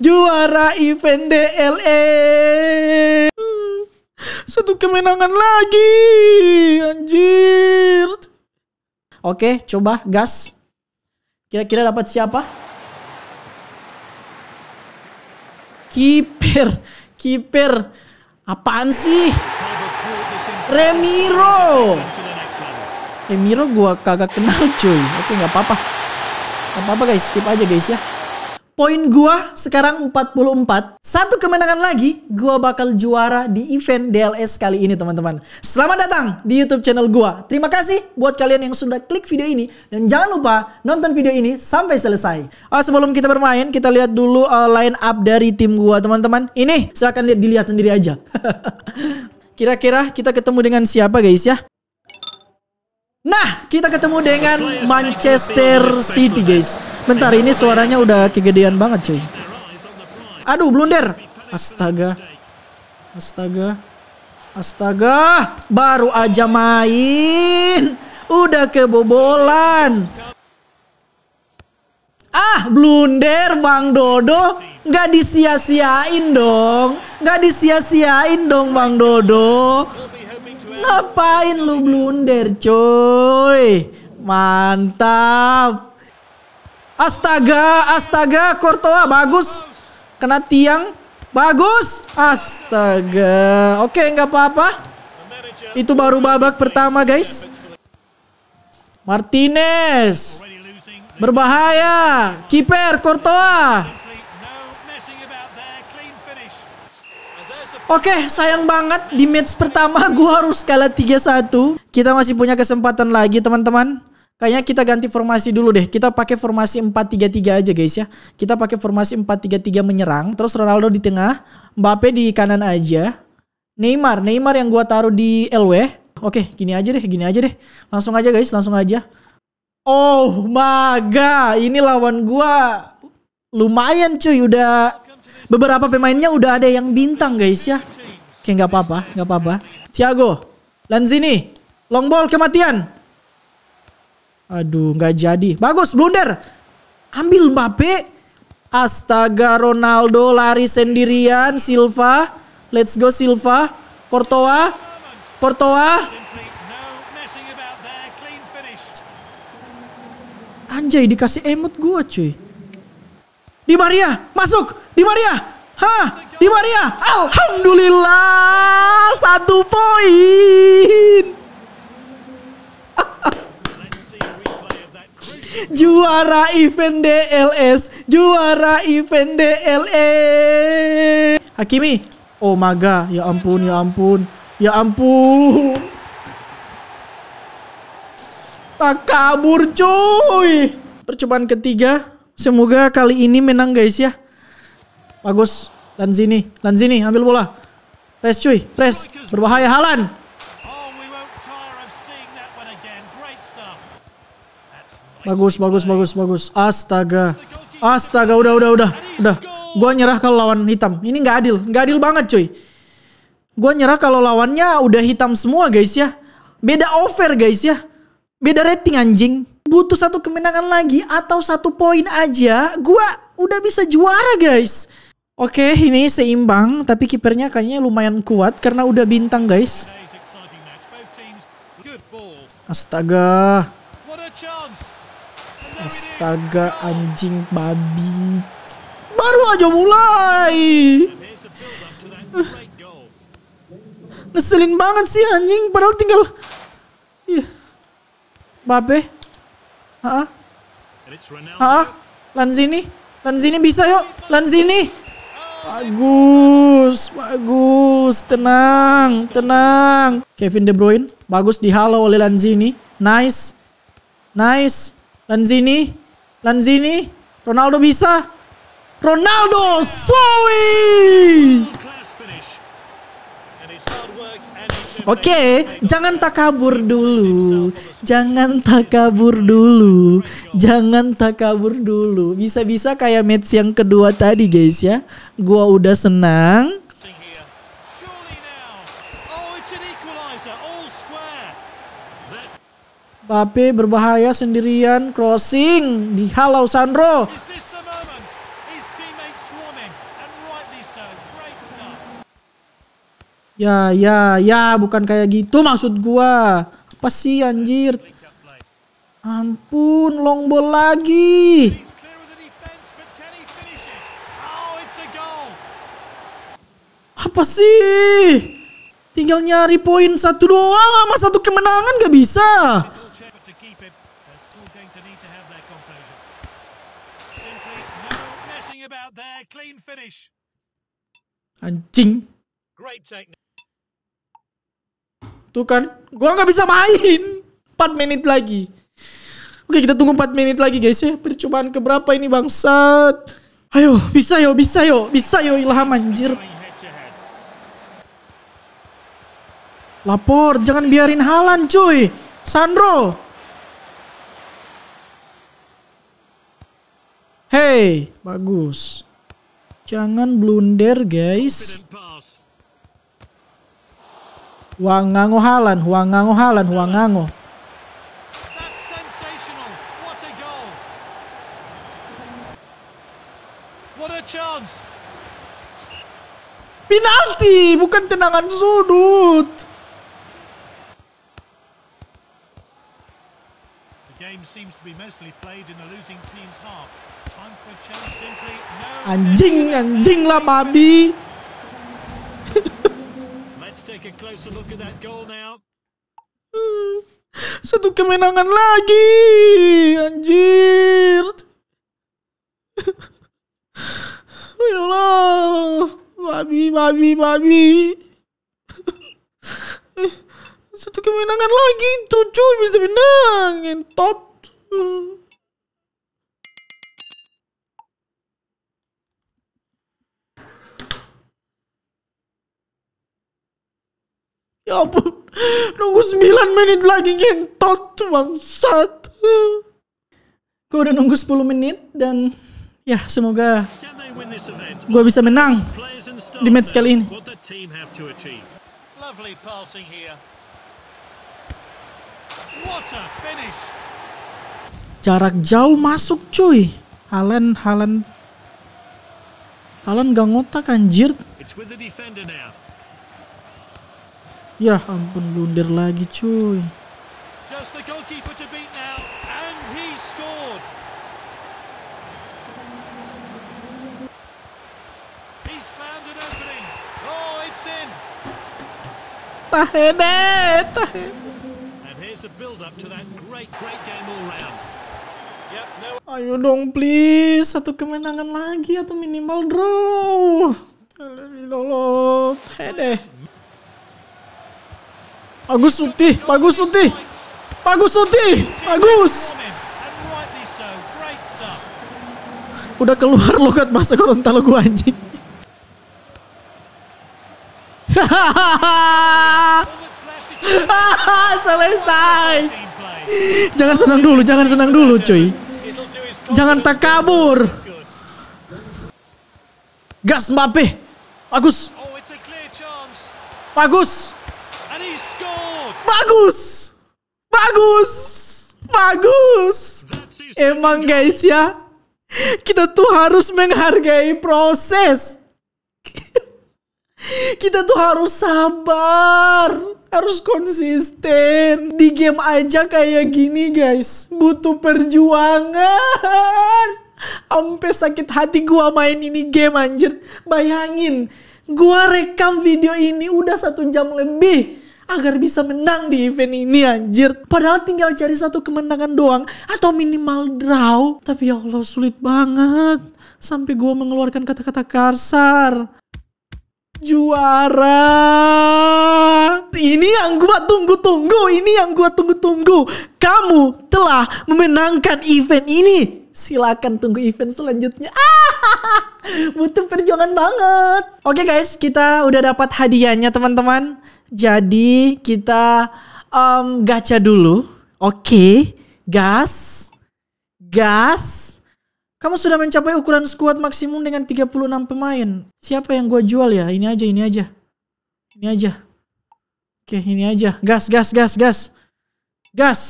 juara event DLE. Satu kemenangan lagi. Anjir. Oke, coba gas. Kira-kira dapat siapa? Kiper, kiper. Apaan sih? Remiro. Remiro gua kagak kenal cuy. Oke, nggak apa-apa. Nggak apa-apa guys, skip aja guys ya. Poin gua sekarang 44. Satu kemenangan lagi, gua bakal juara di event DLS kali ini teman-teman. Selamat datang di YouTube channel gua. Terima kasih buat kalian yang sudah klik video ini dan jangan lupa nonton video ini sampai selesai. Oh, sebelum kita bermain, kita lihat dulu uh, line up dari tim gua teman-teman. Ini silakan lihat dilihat sendiri aja. Kira-kira kita ketemu dengan siapa guys ya? Nah, kita ketemu dengan Manchester City, guys. Bentar, ini suaranya udah kegedean banget, cuy. Aduh, blunder. Astaga. Astaga. Astaga. Baru aja main. Udah kebobolan. Ah, blunder Bang Dodo. Nggak disia-siain dong. Nggak disia-siain dong Bang Dodo. Ngapain lu blunder coy? Mantap. Astaga, astaga, Kortoa bagus. Kena tiang. Bagus. Astaga. Oke, nggak apa-apa. Itu baru babak pertama, guys. Martinez. Berbahaya. Kiper Kortoa. Oke, sayang banget di match pertama gue harus kalah 3-1. Kita masih punya kesempatan lagi teman-teman. Kayaknya kita ganti formasi dulu deh. Kita pakai formasi 4-3-3 aja guys ya. Kita pakai formasi 4-3-3 menyerang. Terus Ronaldo di tengah. Mbappe di kanan aja. Neymar. Neymar yang gue taruh di LW. Oke, gini aja deh. Gini aja deh. Langsung aja guys. Langsung aja. Oh my god. Ini lawan gue lumayan cuy. Udah Beberapa pemainnya udah ada yang bintang guys ya. Oke nggak apa-apa, nggak apa-apa. Thiago, Lanzini, long ball kematian. Aduh nggak jadi. Bagus blunder. Ambil Mbappe. Astaga Ronaldo lari sendirian. Silva, let's go Silva. Portoa, Portoa. Anjay dikasih emot gua cuy. Di Maria, masuk. Di Maria. Hah, di Maria. Alhamdulillah, satu poin. juara event DLS, juara event DLS. Hakimi, oh maga, ya ampun, ya ampun, ya ampun. Tak kabur cuy. Percobaan ketiga, Semoga kali ini menang guys ya. Bagus. Lanzini. Lanzini ambil bola. Press cuy. Press. Berbahaya Halan. Oh, bagus, bagus, bagus, bagus. Astaga. Astaga, udah, udah, udah. Udah. Gua nyerah kalau lawan hitam. Ini nggak adil. nggak adil banget cuy. Gua nyerah kalau lawannya udah hitam semua guys ya. Beda over guys ya. Beda rating anjing butuh satu kemenangan lagi atau satu poin aja, gua udah bisa juara guys. Oke, ini seimbang, tapi kipernya kayaknya lumayan kuat karena udah bintang guys. Astaga. Astaga anjing babi. Baru aja mulai. Neselin banget sih anjing padahal tinggal Yeah. Babe. Hah? Hah? Lanzini? Lanzini bisa yuk. Lanzini. Bagus, bagus. Tenang, tenang. Kevin De Bruyne. Bagus dihalau oleh Lanzini. Nice. Nice. Lanzini. Lanzini. Ronaldo bisa. Ronaldo. soi! Oke, okay, jangan takabur dulu. Jangan takabur dulu. Jangan takabur dulu. Bisa-bisa kayak match yang kedua tadi, guys ya. Gua udah senang. Bape berbahaya sendirian crossing dihalau Sandro. Ya, ya, ya, bukan kayak gitu maksud gua. Apa sih anjir? Ampun, long ball lagi. Apa sih? Tinggal nyari poin satu doang sama satu kemenangan gak bisa. Anjing. Great technique. Tuh kan, gua nggak bisa main. 4 menit lagi. Oke, kita tunggu 4 menit lagi guys ya. Percobaan keberapa ini bangsat? Ayo, bisa yo, bisa yo, bisa yo Ilham anjir. Lapor, jangan biarin Halan cuy. Sandro. Hey, bagus. Jangan blunder guys. Huang Halan, Haaland, Halan, Ngango. Penalti, bukan tendangan sudut. Anjing, anjing lah babi take a closer look at that goal now. Satu kemenangan lagi, anjir. ya Allah, babi, babi, babi. Satu kemenangan lagi, tujuh bisa menang, entot. Ya ampun, nunggu 9 menit lagi ngentot bangsat. Gue udah nunggu 10 menit dan ya semoga gue bisa menang di match kali ini. Jarak jauh masuk cuy. Halen, Halen. Halen gak ngotak anjir. Ya ampun blunder lagi cuy. Tahene, Ayo dong please satu kemenangan lagi atau minimal draw. Tolong, tahene. Agus Suti, Agus Suti, Agus Suti, Agus. Udah keluar logat bahasa Gorontalo gue anjing. Selesai. Jangan senang dulu, jangan senang dulu, cuy. Jangan tak kabur. Gas Mbappe. Agus. Agus. Bagus. Bagus. Bagus. Emang guys ya. Kita tuh harus menghargai proses. Kita tuh harus sabar harus konsisten. Di game aja kayak gini guys, butuh perjuangan. Ampe sakit hati gua main ini game anjir. Bayangin, gua rekam video ini udah satu jam lebih agar bisa menang di event ini anjir. Padahal tinggal cari satu kemenangan doang atau minimal draw. Tapi ya Allah sulit banget. Sampai gue mengeluarkan kata-kata kasar. Juara. Ini yang gue tunggu-tunggu. Ini yang gue tunggu-tunggu. Kamu telah memenangkan event ini silakan tunggu event selanjutnya. Ah, butuh perjuangan banget. Oke okay guys, kita udah dapat hadiahnya teman-teman. Jadi kita um, gacha dulu. Oke, okay. gas, gas. Kamu sudah mencapai ukuran squad maksimum dengan 36 pemain. Siapa yang gua jual ya? Ini aja, ini aja. Ini aja. Oke, okay, ini aja. Gas, gas, gas, gas. Gas.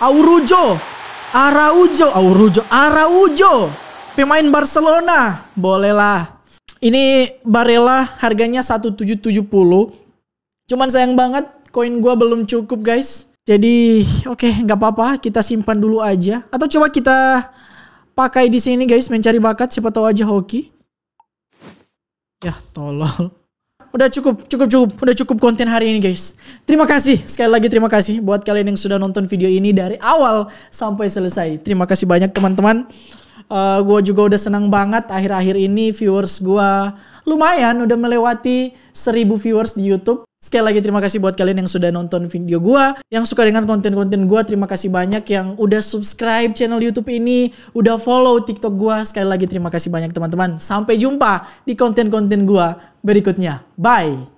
Aurujo. Araujo. Aurujo. Araujo. Pemain Barcelona. Bolehlah. Ini Barella harganya 1770. Cuman sayang banget koin gua belum cukup guys. Jadi oke okay, nggak apa-apa kita simpan dulu aja. Atau coba kita pakai di sini guys mencari bakat siapa tahu aja hoki. Ya tolong udah cukup, cukup, cukup, udah cukup konten hari ini guys. Terima kasih, sekali lagi terima kasih buat kalian yang sudah nonton video ini dari awal sampai selesai. Terima kasih banyak teman-teman. Uh, eh, gue juga udah senang banget akhir-akhir ini viewers gue lumayan udah melewati seribu viewers di YouTube. Sekali lagi terima kasih buat kalian yang sudah nonton video gua, yang suka dengan konten-konten gua, terima kasih banyak yang udah subscribe channel YouTube ini, udah follow TikTok gua. Sekali lagi terima kasih banyak teman-teman. Sampai jumpa di konten-konten gua berikutnya. Bye.